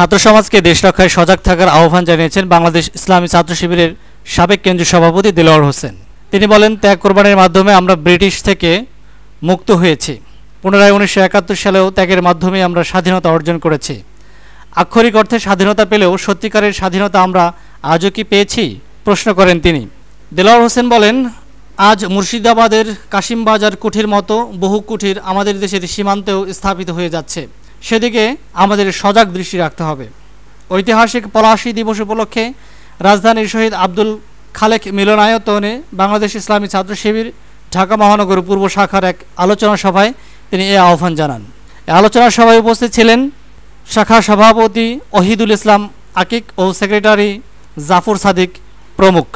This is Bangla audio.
ছাত্র সমাজকে দেশ রক্ষায় সজাগ থাকার আহ্বান জানিয়েছেন বাংলাদেশ ইসলামী ছাত্র শিবিরের সাবেক কেন্দ্রীয় সভাপতি দেলোয়ার হোসেন তিনি বলেন ত্যাগ কোরবানির মাধ্যমে আমরা ব্রিটিশ থেকে মুক্ত হয়েছি পুনরায় উনিশশো একাত্তর সালেও ত্যাগের মাধ্যমে আমরা স্বাধীনতা অর্জন করেছি আক্ষরিক অর্থে স্বাধীনতা পেলেও সত্যিকারের স্বাধীনতা আমরা আজও কি পেয়েছি প্রশ্ন করেন তিনি দেলোয়ার হোসেন বলেন আজ মুর্শিদাবাদের কাশিমবাজার কুঠির মতো বহু কুঠির আমাদের দেশের সীমান্তেও স্থাপিত হয়ে যাচ্ছে সেদিকে আমাদের সজাগ দৃষ্টি রাখতে হবে ঐতিহাসিক পলাশী দিবস উপলক্ষে রাজধানীর শহীদ আব্দুল খালেক মিলনায়তনে বাংলাদেশ ইসলামী ছাত্র শিবির ঢাকা মহানগর পূর্ব শাখার এক আলোচনা সভায় তিনি এ আহ্বান জানান আলোচনা সভায় উপস্থিত ছিলেন শাখা সভাপতি অহিদুল ইসলাম আকিক ও সেক্রেটারি জাফর সাদিক প্রমুখ